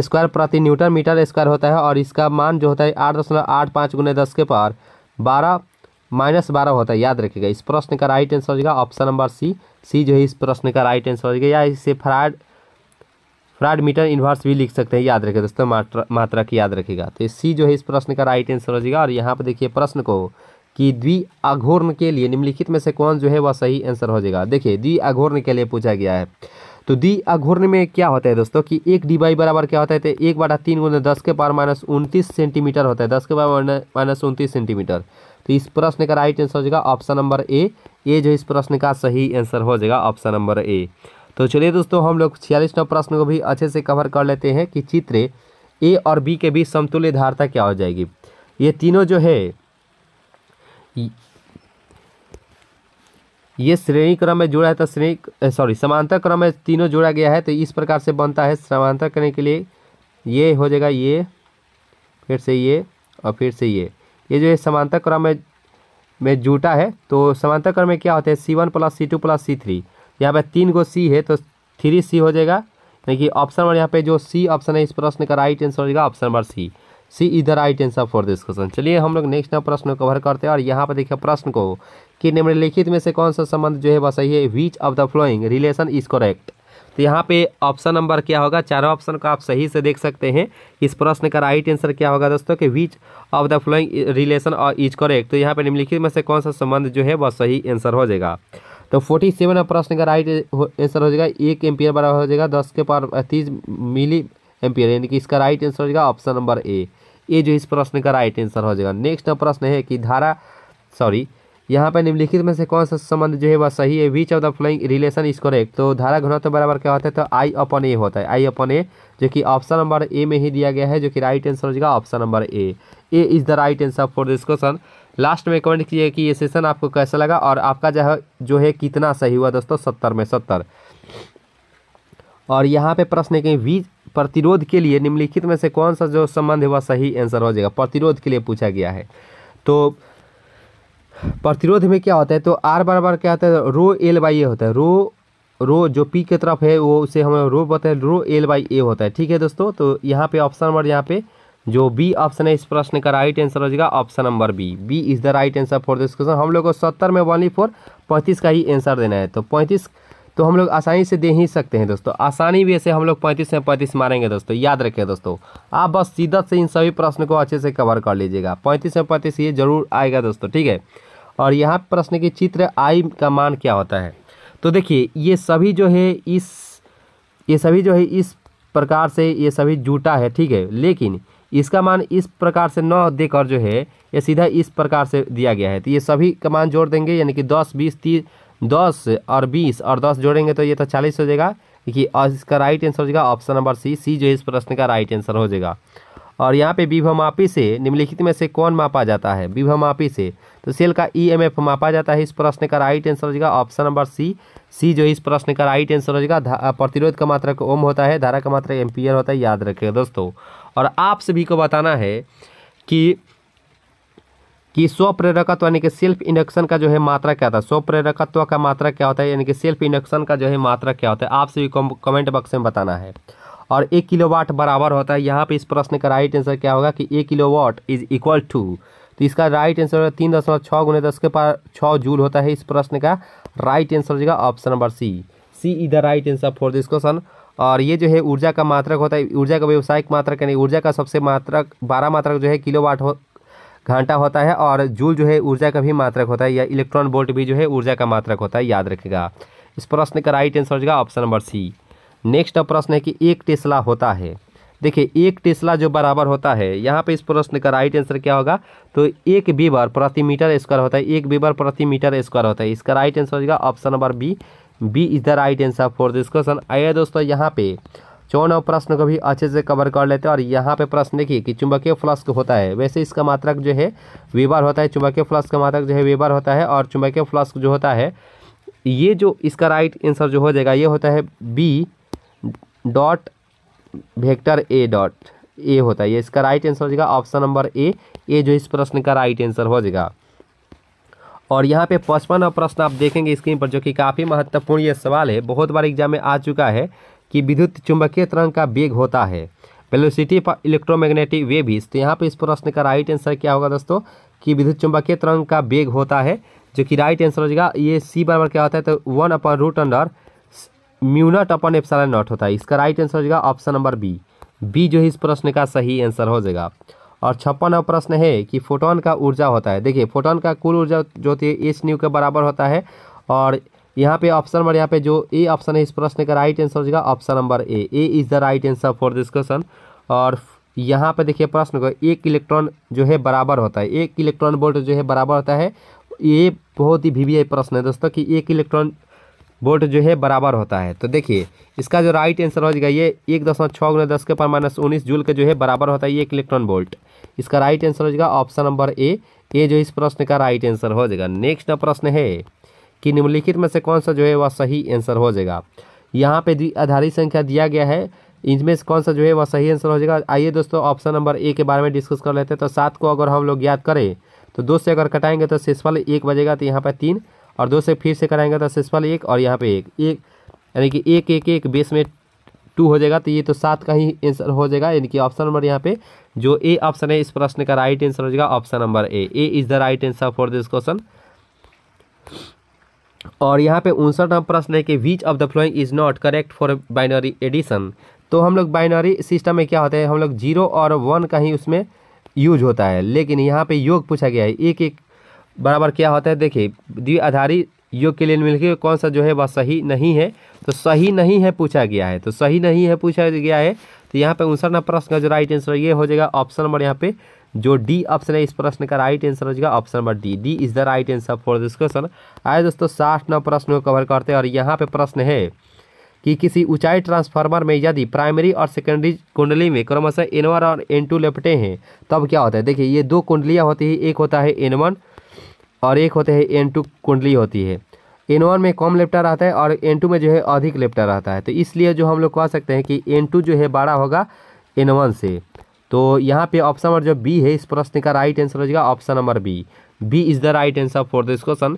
स्क्वायर प्रति न्यूटन मीटर स्क्वायर होता है और इसका मान जो होता है आठ दशमलव आठ पाँच गुने दस के पावर बारह माइनस बारह होता है याद रखिएगा इस प्रश्न का राइट आंसर हो जाएगा ऑप्शन नंबर सी सी जो है इस प्रश्न का राइट आंसर हो जाएगा या इसे फ्राइड फ्राइड मीटर इन्वर्स भी लिख सकते हैं याद रखेगा दोस्तों मात्रा मात्रा की याद रखेगा तो सी जो है इस प्रश्न का राइट आंसर हो जाएगा और यहाँ पर देखिए प्रश्न को कि द्वि अघोर्ण के लिए निम्नलिखित में से कौन जो है वह सही आंसर हो जाएगा देखिए द्वि अघोर्ण के लिए पूछा गया है तो दी अघूर्ण में क्या होता है दोस्तों कि एक डी बाई बराबर क्या होता है तो एक बटा तीन गुना दस के पावर माइनस उनतीस सेंटीमीटर होता है दस के पावर माइनस उनतीस सेंटीमीटर तो इस प्रश्न का राइट आंसर हो जाएगा ऑप्शन नंबर ए ये जो इस प्रश्न का सही आंसर हो जाएगा ऑप्शन नंबर ए तो चलिए दोस्तों हम लोग छियालीस नौ प्रश्न को भी अच्छे से कवर कर लेते हैं कि चित्र ए और बी के बीच समतुल्य धारता क्या हो जाएगी ये तीनों जो है ये श्रेणी क्रम में जुड़ा है तो श्रेणी सॉरी समांतर क्रम में तीनों जोड़ा गया है तो इस प्रकार से बनता है समांतर करने के लिए ये हो जाएगा ये फिर से ये और फिर से ये ये जो है समांतर क्रम में में जुटा है तो समांतर क्रम में क्या होता है C one plus C two plus C three यहाँ पर तीन गो सी है तो थ्री सी हो जाएगा यानी कि ऑप्शन नंबर यहाँ पे जो सी ऑप्शन है इस प्रश्न का राइट आंसर हो जाएगा ऑप्शन नंबर सी सी इधर right answer for this question चलिए हम लोग नेक्स्ट प्रश्न कवर करते हैं और यहाँ पर देखिए प्रश्न को कि निम्नलिखित में से कौन सा संबंध जो है वह सही है which of the following relation is correct तो यहाँ पे ऑप्शन नंबर क्या होगा चारों ऑप्शन को आप सही से देख सकते हैं इस प्रश्न का राइट आंसर क्या होगा दोस्तों कि which of the following relation और इज करेक्ट तो यहाँ पे निम्नलिखित में से कौन सा संबंध जो है वह सही आंसर हो जाएगा तो फोर्टी सेवन प्रश्न का राइट आंसर हो जाएगा एक एम्पियर बराबर हो जाएगा दस के पार तीस मिली एम्पियर यानी कि इसका राइट आंसर हो जाएगा ऑप्शन नंबर ए ये जो इस प्रश्न का राइट आंसर हो जाएगा नेक्स्ट प्रश्न है कि धारा सॉरी यहाँ पर निम्नलिखित में से कौन सा संबंध जो है वह सही है which of the following relation is correct तो धारा घनत्व बराबर क्या होता है तो आई अपन ए होता है आई अपन ए जो कि ऑप्शन नंबर ए में ही दिया गया है जो कि राइट आंसर हो जाएगा option number A A is the right answer for this question last में कमेंट कीजिए कि ये सेशन आपको कैसा लगा और आपका जो है जो है कितना सही हुआ दोस्तों सत्तर में सत्तर और यहाँ पे प्रश्न है कि वी प्रतिरोध के लिए निम्नलिखित में से कौन सा जो संबंध है वह सही आंसर हो जाएगा प्रतिरोध के लिए पूछा गया है तो प्रतिरोध में क्या होता है तो आर बार बार क्या होता है रो एल बाई ए होता है रो रो जो पी के तरफ है वो उसे हम रो बोलते हैं रो एल बाई ए होता है ठीक है दोस्तों तो यहाँ पे ऑप्शन नंबर यहाँ पे जो बी ऑप्शन है इस प्रश्न का राइट आंसर हो जाएगा option number B B is the right answer for this question हम लोग को सत्तर में वनली फोर पैंतीस का ही आंसर देना है तो पैंतीस तो हम लोग आसानी से दे ही सकते हैं दोस्तों आसानी भी ऐसे हम लोग पैंतीस में पैंतीस मारेंगे दोस्तों याद रखें दोस्तों आप बस सीधा से इन सभी प्रश्न को अच्छे से कवर कर लीजिएगा पैंतीस में पैंतीस ये जरूर आएगा दोस्तों ठीक है और यहाँ प्रश्न के चित्र आई का मान क्या होता है तो देखिए ये सभी जो है इस ये सभी जो है इस प्रकार से ये सभी जूटा है ठीक है लेकिन इसका मान इस प्रकार से नौ देकर जो है ये सीधा इस प्रकार से दिया गया है तो ये सभी का मान जोड़ देंगे यानी कि दस बीस तीस दस और बीस और दस जोड़ेंगे तो ये तो चालीस हो जाएगा देखिए इसका राइट आंसर हो जाएगा ऑप्शन नंबर सी सी जो है इस प्रश्न का राइट आंसर हो जाएगा और यहाँ पे विभमापी से निम्नलिखित में से कौन मापा जाता है विभमापी से तो सेल का ईएमएफ e मापा जाता है इस प्रश्न का राइट आंसर हो जाएगा ऑप्शन नंबर सी सी जो इस प्रश्न का राइट आंसर हो जाएगा प्रतिरोध का मात्रक ओम होता है धारा का मात्रक एम्पियर होता है याद रखें दोस्तों और आप सभी को बताना है कि कि स्वप्रेरकत्व यानी कि सेल्फ इंडक्शन का जो है मात्रा क्या होता है स्वप्रेरकत्व का मात्रा क्या होता है यानी कि सेल्फ इंडक्शन का जो है मात्रा क्या होता है आप सभी को कमेंट बॉक्स में बताना है और एक किलो बराबर होता है यहाँ पर इस प्रश्न का राइट आंसर क्या होगा कि एक किलो इज इक्वल टू तो इसका राइट आंसर तीन दशमलव छः गुने दस के पार छः जूल होता है इस प्रश्न का राइट आंसर हो जाएगा option number C C is the right answer for this question और ये जो है ऊर्जा का मात्रक होता है ऊर्जा का व्यवसायिक मात्रक यानी ऊर्जा का सबसे मात्रक बारह मात्रक जो है किलोवाट हो घंटा होता है और जूल जो है ऊर्जा का भी मात्रक होता है या इलेक्ट्रॉन बोल्ट भी जो है ऊर्जा का मात्रक होता है याद रखेगा इस प्रश्न का राइट आंसर हो जाएगा ऑप्शन नंबर सी नेक्स्ट प्रश्न है कि एक टेस्ला होता है देखिए एक टेस्ला जो बराबर होता है यहाँ पे इस प्रश्न का राइट आंसर क्या होगा तो एक बीबर प्रति मीटर स्क्वायर होता है एक बीबर प्रति मीटर स्क्वायर होता है इसका राइट आंसर होगा option number B B is the right answer for this question आइए दोस्तों यहाँ पे चौन प्रश्न को भी अच्छे से कवर कर लेते हैं और यहाँ पे प्रश्न देखिए कि चुंबकीय फ्लस्क होता है वैसे इसका मात्रक जो है वीबर होता है चुंबकीय फ्लस्क का मात्रक जो है वीबर होता है और चुंबकीय फ्लस्क जो होता है ये जो इसका राइट आंसर जो हो जाएगा ये होता है B dot vector A dot A होता है ये इसका राइट आंसर हो जाएगा ऑप्शन नंबर ए ए जो इस प्रश्न का राइट आंसर हो जाएगा और यहाँ पे पचपन प्रश्न आप देखेंगे स्क्रीन पर जो कि काफ़ी महत्वपूर्ण ये सवाल है बहुत बार एग्जाम में आ चुका है कि विद्युत चुंबकीय तरंग का वेग होता है वेलोसिटी पर इलेक्ट्रोमैग्नेटिक वेव तो यहाँ पे इस प्रश्न का राइट आंसर क्या होगा दोस्तों कि विद्युत चुंबकीय तरंग का वेग होता है जो कि राइट आंसर हो जाएगा ये सी बराबर क्या होता है तो one upon root under mu naught upon epsilon naught होता है इसका राइट आंसर हो जाएगा ऑप्शन नंबर बी बी जो है इस प्रश्न का सही आंसर हो जाएगा और छप्पन प्रश्न है कि फोटोन का ऊर्जा होता है देखिए फोटोन का कुल ऊर्जा जो होती है एस न्यू के बराबर होता है और यहाँ पे ऑप्शन नंबर यहाँ पे जो ए ऑप्शन है इस प्रश्न का राइट आंसर हो जाएगा option number A A is the right answer for this question और यहाँ पे देखिए प्रश्न को एक इलेक्ट्रॉन जो है बराबर होता है एक इलेक्ट्रॉन वोल्ट जो है बराबर होता है ये बहुत ही वी प्रश्न है दोस्तों कि एक इलेक्ट्रॉन वोल्ट जो है बराबर होता है तो देखिए इसका जो राइट आंसर हो जाएगा ये एक दशमलव छः गुना दस के पर माइनस उन्नीस जूल का जो है बराबर होता है एक इलेक्ट्रॉन वोल्ट इसका राइट आंसर हो जाएगा ऑप्शन नंबर ए ये जो इस प्रश्न का राइट आंसर हो जाएगा नेक्स्ट प्रश्न है कि निम्नलिखित में से कौन सा जो है वह सही आंसर हो जाएगा यहाँ पे आधारित संख्या दिया गया है इनमें से कौन सा जो है वह सही आंसर हो जाएगा आइए दोस्तों ऑप्शन नंबर ए के बारे में डिस्कस कर लेते हैं तो सात को अगर हम लोग याद करें तो दो से अगर कटाएंगे तो शेषफल एक बजेगा तो यहाँ पर तीन और दो से फिर से कराएंगे तो शेषफल एक और यहाँ पे एक एक यानी कि एक एक एक बेस में टू हो जाएगा तो ये तो सात का ही आंसर हो जाएगा यानी कि ऑप्शन नंबर यहाँ पे जो ए ऑप्शन है इस प्रश्न का राइट आंसर हो जाएगा option number A A is the right answer for this question और यहाँ पे उनसठ नंबर प्रश्न है कि which of the following is not correct for binary addition तो हम लोग बाइनरी सिस्टम में क्या होता है हम लोग जीरो और वन का ही उसमें यूज होता है लेकिन यहाँ पे योग पूछा गया है एक एक बराबर क्या होता है देखिए द्विआधारी योग के लिए मिलकर कौन सा जो है वह सही नहीं है तो सही नहीं है पूछा गया है तो सही नहीं है पूछा गया है तो यहाँ पे उनसठ प्रश्न का जो राइट आंसर ये हो जाएगा ऑप्शन नंबर यहाँ पे जो डी ऑप्शन है इस प्रश्न का राइट आंसर हो जाएगा option number D D is the right answer for this question आए दोस्तों साठ नौ प्रश्न को कवर करते हैं और यहाँ पे प्रश्न है कि किसी ऊंचाई ट्रांसफार्मर में यदि प्राइमरी और सेकेंडरी कुंडली में क्रमशः एन वन और एन टू लपटे हैं तब क्या होता है देखिए ये दो कुंडलियाँ होती है एक होता है एन वन और एक होते हैं एन टू कुंडली होती है एन वन में कम लेपटा रहता है और एन टू में जो है अधिक लेपटा रहता है तो इसलिए जो हम लोग कह सकते हैं कि एन टू जो है बड़ा होगा एन वन से तो यहाँ पे ऑप्शन नंबर जो बी है इस प्रश्न का राइट आंसर हो जाएगा option number B B is the right answer for this question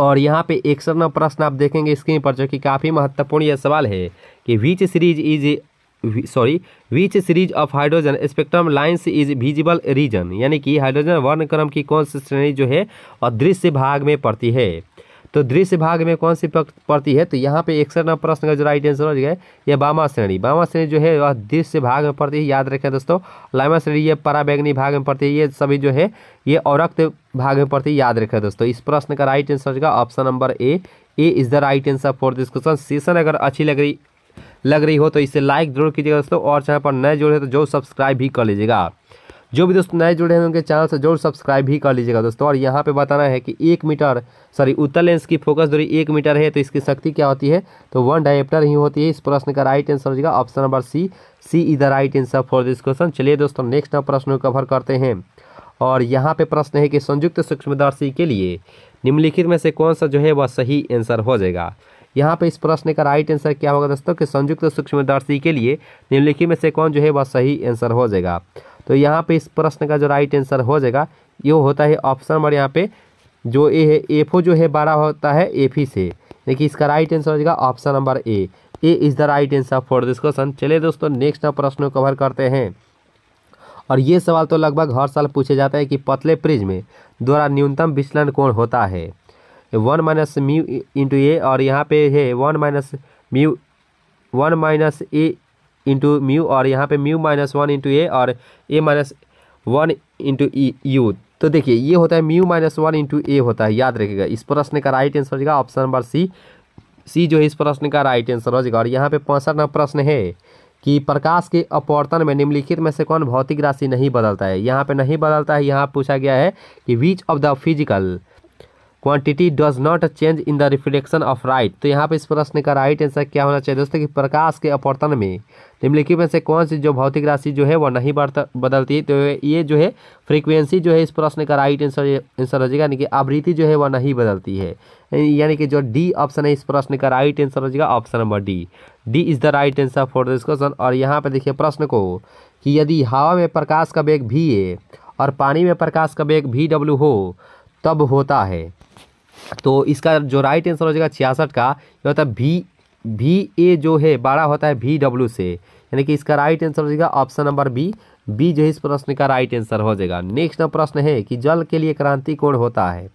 और यहाँ पे एक नौ प्रश्न आप देखेंगे स्क्रीन पर जो कि काफ़ी महत्वपूर्ण यह सवाल है कि which series is sorry which series of hydrogen spectrum lines is visible region यानी कि हाइड्रोजन वर्णक्रम की कौन सी श्रेणी जो है अदृश्य भाग में पड़ती है तो दृश्य भाग में कौन सी पड़ती है तो यहाँ पे एक नंबर प्रश्न का जो राइट आंसर हो जाएगा यह बामा श्रेणी बामा श्रेणी जो है वह दृश्य भाग में पड़ती है याद रखें दोस्तों लाइमा श्रेणी ये पराबैगनी भाग में पड़ती है ये सभी जो है ये औरक्त भाग में पड़ती है याद रखें दोस्तों इस प्रश्न का राइट आंसर हो जाएगा option number A A is the right answer for this question session अगर अच्छी लग रही लग रही हो तो इसे लाइक जरूर कीजिएगा दोस्तों और चैनल पर नए जुड़े तो जो सब्सक्राइब भी कर लीजिएगा जो भी दोस्तों नए जुड़े हैं उनके चैनल से जरूर सब्सक्राइब भी कर लीजिएगा दोस्तों और यहाँ पे बताना है कि एक मीटर सॉरी उत्तर लेंस की फोकस दूरी एक मीटर है तो इसकी शक्ति क्या होती है तो वन डायप्टर ही होती है इस प्रश्न का राइट आंसर हो जाएगा option number C C is the right answer for this question चलिए दोस्तों नेक्स्ट प्रश्न को कवर करते हैं और यहाँ पे प्रश्न है कि संयुक्त सूक्ष्मदर्शी के लिए निम्नलिखित में से कौन सा जो है वह सही आंसर हो जाएगा यहाँ पे इस प्रश्न का राइट आंसर क्या होगा दोस्तों कि संयुक्त सूक्ष्मदर्शी के लिए निम्नलिखित में से कौन जो है वह सही आंसर हो जाएगा तो यहाँ पे इस प्रश्न का जो राइट आंसर हो जाएगा ये होता है ऑप्शन नंबर यहाँ पे जो ए है एफ जो है बड़ा होता है एफ से देखिए इसका राइट आंसर हो जाएगा option number A A is the right answer for this question चलिए दोस्तों नेक्स्ट प्रश्न कवर करते हैं और ये सवाल तो लगभग हर साल पूछे जाता है कि पतले में द्वारा न्यूनतम विचलन कौन होता है one minus mu into A और यहाँ पे है one minus mu one minus A into mu और यहाँ पे mu minus one into A और A minus one into U तो देखिए ये होता है mu minus one into A होता है याद रखिएगा इस प्रश्न का राइट आंसर हो जाएगा ऑप्शन नंबर सी सी जो है इस प्रश्न का राइट आंसर हो जाएगा और यहाँ पे पैंसठ नंबर प्रश्न है कि प्रकाश के अपवर्तन में निम्नलिखित में से कौन भौतिक राशि नहीं बदलता है यहाँ पे नहीं बदलता है यहाँ पूछा गया है कि which of the physical quantity does not change in the reflection of right तो यहाँ पे इस प्रश्न का राइट आंसर क्या होना चाहिए दोस्तों कि प्रकाश के अपर्तन में निम्नलिखित में से कौन सी जो भौतिक राशि जो है वह नहीं बदलती है तो ये जो है फ्रीक्वेंसी जो है इस प्रश्न का राइट आंसर आंसर हो जाएगा यानी कि आवृत्ति जो है वह नहीं बदलती है यानी कि जो डी ऑप्शन है इस प्रश्न का राइट आंसर हो जाएगा option number D D is the right answer for this question और यहाँ पर देखिए प्रश्न को कि यदि हवा में प्रकाश का वेग भी है और पानी में प्रकाश का वेग भी डब्ल्यू हो तब होता है तो इसका जो राइट आंसर हो जाएगा छियासठ का ये होता है भी भी ए जो है बड़ा होता है भी डब्ल्यू से यानी कि इसका राइट आंसर हो जाएगा ऑप्शन नंबर बी बी जो है इस प्रश्न का राइट आंसर हो जाएगा नेक्स्ट प्रश्न है कि जल के लिए क्रांति कोण होता है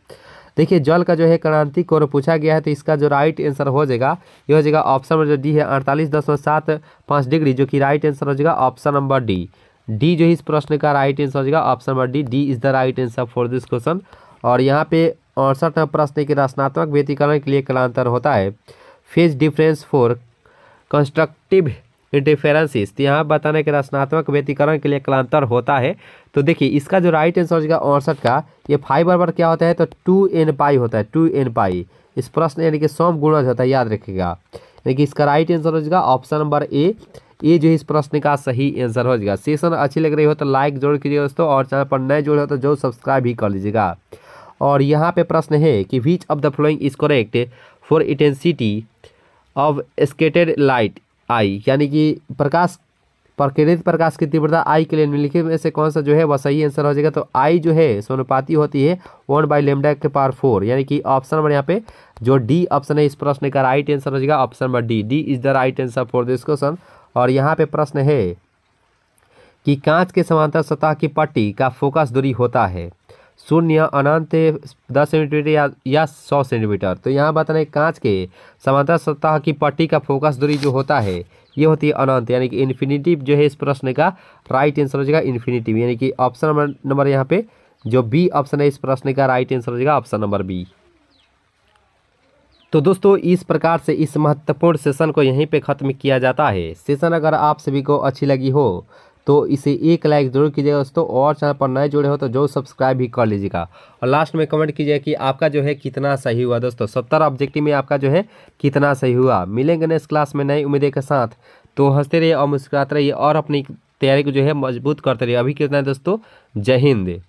देखिए जल का जो है क्रांति कोण पूछा गया है तो इसका जो राइट आंसर हो जाएगा ये हो जाएगा ऑप्शन नंबर जो डी है अड़तालीस दशमलव सात पाँच डिग्री जो कि राइट आंसर हो जाएगा ऑप्शन नंबर डी डी जो है इस प्रश्न का राइट आंसर हो जाएगा option number D D is the right answer for this question और यहाँ पे अड़सठ प्रश्न के रचनात्मक व्यतीकरण के लिए कलांतर होता है phase difference for constructive interferences तो यहाँ बताने के रचनात्मक व्यतीकरण के लिए कलांतर होता है तो देखिए इसका जो राइट आंसर हो जाएगा अड़सठ का ये फाइव बराबर क्या होता है तो टू एन पाई होता है टू एन पाई इस प्रश्न यानी कि सौम गुणज होता है याद रखिएगा यानी कि इसका राइट आंसर हो जाएगा ऑप्शन नंबर ए ये जो इस प्रश्न का सही आंसर हो जाएगा सेशन अच्छी लग रही हो तो लाइक जरूर कीजिएगा दोस्तों और चैनल पर नए जुड़े हो तो जरूर सब्सक्राइब भी कर लीजिएगा और यहाँ पे प्रश्न है कि which of the following is correct for intensity of scattered light I यानी कि प्रकाश प्रकृत प्रकाश की तीव्रता आई के लिए निम्नलिखित में से कौन सा जो है वह सही आंसर हो जाएगा तो आई जो है सोनुपाती होती है वन बाई लेमडा के पार फोर यानी कि ऑप्शन नंबर यहाँ पे जो डी ऑप्शन है इस प्रश्न का राइट आंसर हो जाएगा option number D D is the right answer for this question और यहाँ पे प्रश्न है कि कांच के समांतर सतह की पट्टी का फोकस दूरी होता है शून्य अनंत दस सेंटीमीटर या या सौ सेंटीमीटर तो यहाँ बताना है कांच के समांतर सतह की पट्टी का फोकस दूरी जो होता है ये होती है अनंत यानी कि इन्फिनिटिव जो है इस प्रश्न का राइट आंसर हो जाएगा इन्फिनिटिव यानी कि ऑप्शन नंबर यहाँ पे जो बी ऑप्शन है इस प्रश्न का राइट आंसर हो जाएगा ऑप्शन नंबर बी तो दोस्तों इस प्रकार से इस महत्वपूर्ण सेशन को यहीं पे ख़त्म किया जाता है सेशन अगर आप सभी को अच्छी लगी हो तो इसे एक लाइक ज़रूर कीजिएगा दोस्तों और चैनल पर नए जुड़े हो तो जो सब्सक्राइब भी कर लीजिएगा और लास्ट में कमेंट कीजिए कि आपका जो है कितना सही हुआ दोस्तों सत्तर ऑब्जेक्टिव में आपका जो है कितना सही हुआ मिलेंगे नेक्स्ट क्लास में नई उम्मीदें के साथ तो हंसते रहिए और मुस्कुराते रहिए और अपनी तैयारी को जो है मजबूत करते रहिए अभी कितना है दोस्तों जय हिंद